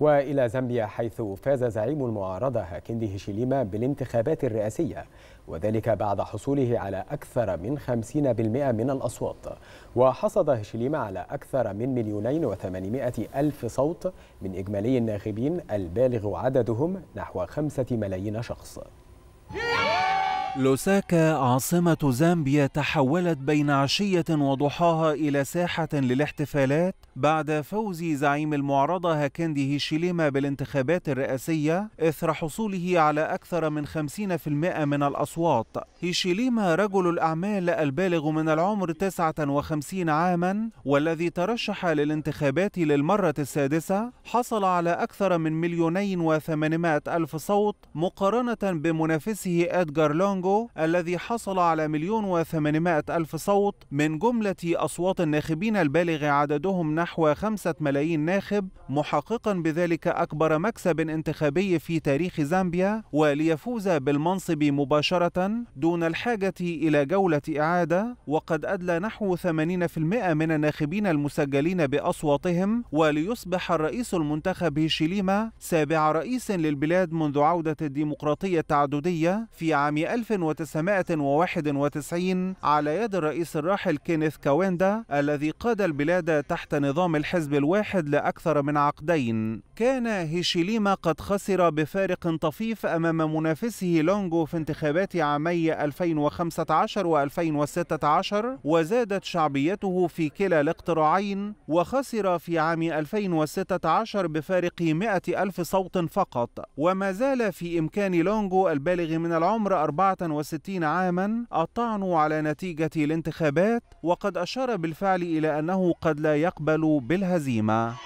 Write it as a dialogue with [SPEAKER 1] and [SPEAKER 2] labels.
[SPEAKER 1] وإلى زامبيا حيث فاز زعيم المعارضة هاكيندي هيشيليما بالانتخابات الرئاسية وذلك بعد حصوله على أكثر من 50% من الأصوات وحصد هيشيليما على أكثر من مليونين وثمانمائة ألف صوت من إجمالي الناخبين البالغ عددهم نحو خمسة ملايين شخص
[SPEAKER 2] لوساكا عاصمة زامبيا تحولت بين عشية وضحاها إلى ساحة للاحتفالات بعد فوز زعيم المعارضة هاكندي هيشيليما بالانتخابات الرئاسية إثر حصوله على أكثر من 50% من الأصوات هيشيليما رجل الأعمال البالغ من العمر 59 عاما والذي ترشح للانتخابات للمرة السادسة حصل على أكثر من مليونين وثمانمائة ألف صوت مقارنة بمنافسه إدغار لونغ جانبو الذي حصل على مليون وثمانمائة ألف صوت من جملة أصوات الناخبين البالغ عددهم نحو خمسة ملايين ناخب محققا بذلك أكبر مكسب انتخابي في تاريخ زامبيا وليفوز بالمنصب مباشرة دون الحاجة إلى جولة إعادة وقد أدلى نحو 80% من الناخبين المسجلين بأصواتهم وليصبح الرئيس المنتخب هيشيليما سابع رئيس للبلاد منذ عودة الديمقراطية التعددية في عام 1900 1991 على يد الرئيس الراحل كينيث كاويندا الذي قاد البلاد تحت نظام الحزب الواحد لأكثر من عقدين كان هيشيليما قد خسر بفارق طفيف أمام منافسه لونغو في انتخابات عامي 2015 و 2016 وزادت شعبيته في كلا الاقتراعين وخسر في عام 2016 بفارق 100 ألف صوت فقط وما زال في إمكان لونغو البالغ من العمر 65 عاما الطعن على نتيجة الانتخابات وقد أشار بالفعل إلى أنه قد لا يقبل بالهزيمة